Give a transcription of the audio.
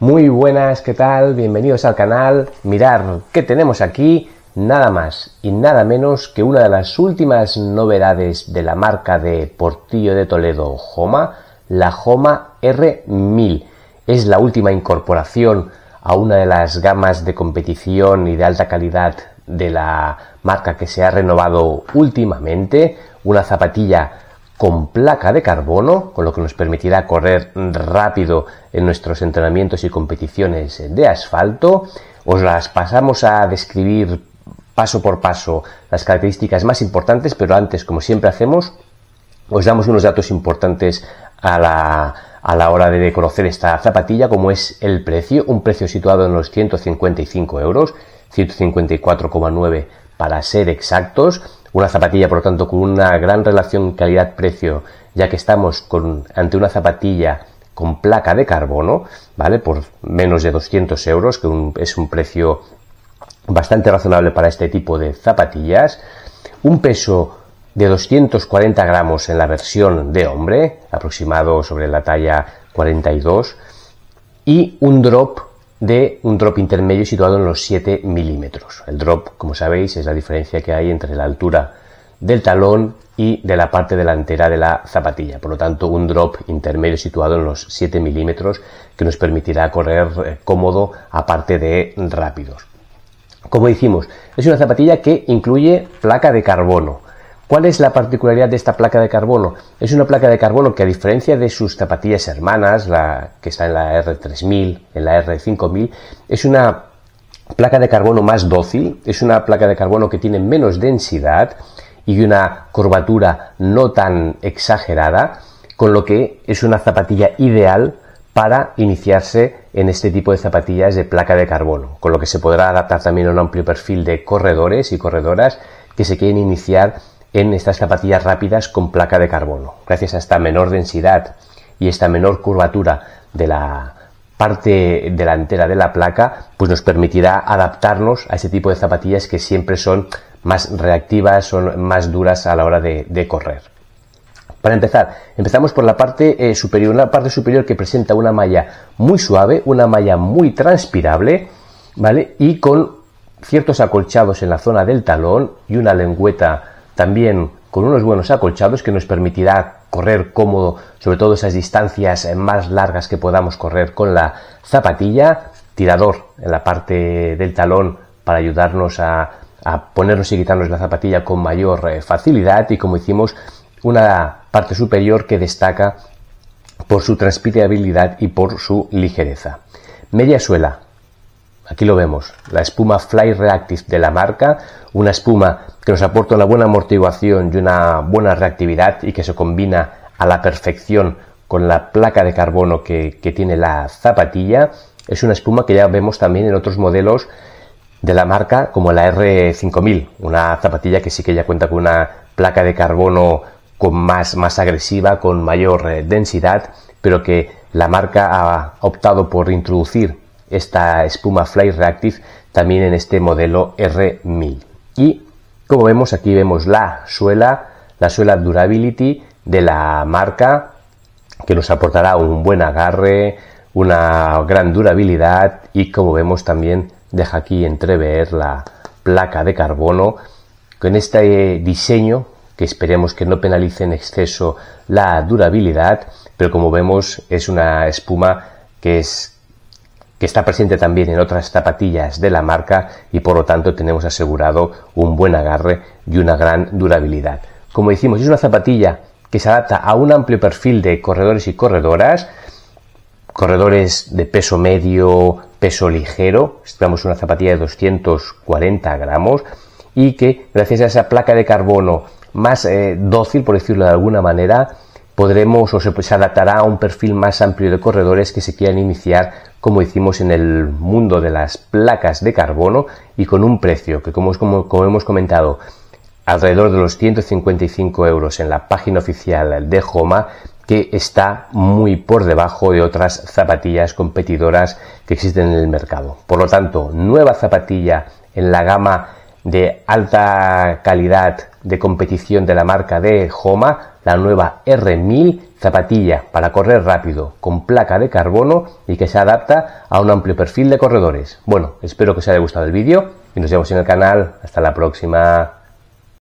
Muy buenas, ¿qué tal? Bienvenidos al canal. Mirar que tenemos aquí nada más y nada menos que una de las últimas novedades de la marca de Portillo de Toledo, Joma, la Joma R1000. Es la última incorporación a una de las gamas de competición y de alta calidad de la marca que se ha renovado últimamente, una zapatilla con placa de carbono, con lo que nos permitirá correr rápido en nuestros entrenamientos y competiciones de asfalto. Os las pasamos a describir paso por paso las características más importantes, pero antes, como siempre hacemos, os damos unos datos importantes a la, a la hora de conocer esta zapatilla, como es el precio, un precio situado en los 155 euros, 154,9 para ser exactos una zapatilla, por lo tanto, con una gran relación calidad-precio, ya que estamos ante una zapatilla con placa de carbono, ¿vale? Por menos de 200 euros, que es un precio bastante razonable para este tipo de zapatillas. Un peso de 240 gramos en la versión de hombre, aproximado sobre la talla 42, y un drop de un drop intermedio situado en los 7 milímetros. El drop, como sabéis, es la diferencia que hay entre la altura del talón y de la parte delantera de la zapatilla. Por lo tanto, un drop intermedio situado en los 7 milímetros que nos permitirá correr eh, cómodo aparte de rápidos. Como decimos, es una zapatilla que incluye placa de carbono. ¿Cuál es la particularidad de esta placa de carbono? Es una placa de carbono que a diferencia de sus zapatillas hermanas, la que está en la R3000, en la R5000, es una placa de carbono más dócil, es una placa de carbono que tiene menos densidad y una curvatura no tan exagerada, con lo que es una zapatilla ideal para iniciarse en este tipo de zapatillas de placa de carbono, con lo que se podrá adaptar también a un amplio perfil de corredores y corredoras que se quieren iniciar en estas zapatillas rápidas con placa de carbono. Gracias a esta menor densidad y esta menor curvatura de la parte delantera de la placa, pues nos permitirá adaptarnos a ese tipo de zapatillas que siempre son más reactivas, son más duras a la hora de, correr. Para empezar, empezamos por la parte eh, superior, una parte superior que presenta una malla muy suave, una malla muy transpirable, ¿vale? Y con ciertos acolchados en la zona del talón y una lengüeta también con unos buenos acolchados que nos permitirá correr cómodo, sobre todo esas distancias eh, más largas que podamos correr con la zapatilla, tirador en la parte del talón para ayudarnos a, ponernos y quitarnos la zapatilla con mayor eh, facilidad y como hicimos una parte superior que destaca por su transpirabilidad y por su ligereza. Media suela, Aquí lo vemos, la espuma Fly Reactive de la marca, una espuma que nos aporta una buena amortiguación y una buena reactividad y que se combina a la perfección con la placa de carbono que, tiene la zapatilla. Es una espuma que ya vemos también en otros modelos de la marca como la R5000, una zapatilla que sí que ya cuenta con una placa de carbono con más, más agresiva, con mayor eh, densidad, pero que la marca ha optado por introducir esta espuma Fly Reactive también en este modelo R1000. Y como vemos aquí vemos la suela, la suela Durability de la marca que nos aportará un buen agarre, una gran durabilidad y como vemos también deja aquí entrever la placa de carbono con este diseño que esperemos que no penalice en exceso la durabilidad, pero como vemos es una espuma que es que está presente también en otras zapatillas de la marca y por lo tanto tenemos asegurado un buen agarre y una gran durabilidad. Como decimos, es una zapatilla que se adapta a un amplio perfil de corredores y corredoras, corredores de peso medio, peso ligero, estamos una zapatilla de 240 gramos y que gracias a esa placa de carbono más eh, dócil, por decirlo de alguna manera, podremos o se, pues, adaptará a un perfil más amplio de corredores que se quieran iniciar como hicimos en el mundo de las placas de carbono y con un precio que como, hemos comentado alrededor de los 155 euros en la página oficial de HOMA que está muy por debajo de otras zapatillas competidoras que existen en el mercado. Por lo tanto, nueva zapatilla en la gama de alta calidad de competición de la marca de Homa, la nueva R1000 zapatilla para correr rápido con placa de carbono y que se adapta a un amplio perfil de corredores. Bueno, espero que os haya gustado el vídeo y nos vemos en el canal. Hasta la próxima.